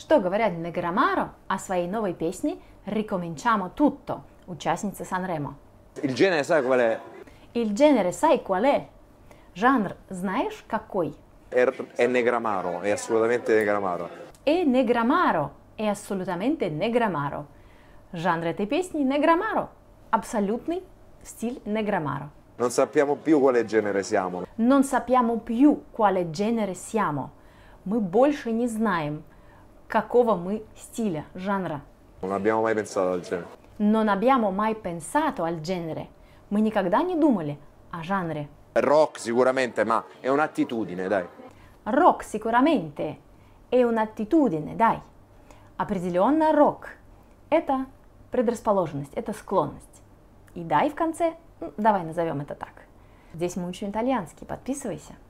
Что говорят Неграмаро о своей новой песне «Ricominciamo tutto» участницы Санремо? Il genere sai qual è? Il genere sai qual è? Жанр знаешь какой? È, è Negramaro, è assolutamente Negramaro. È Negramaro, è assolutamente Negramaro. Жанр этой песни Negramaro, абсолютный стиль Negramaro. Non sappiamo più quale genere siamo. Non sappiamo più quale genere siamo. Мы больше не знаем, какого мы стиля, жанра. Non abbiamo mai pensato al genere. Non abbiamo mai pensato al genere. Мы никогда не думали о жанре. Rock sicuramente, ma è un'attitudine, dai. Rock sicuramente, è un'attitudine, dai. Определенно рок. Это предрасположенность, это склонность. И дай в конце, ну, давай назовем это так. Здесь мы учим итальянский, подписывайся.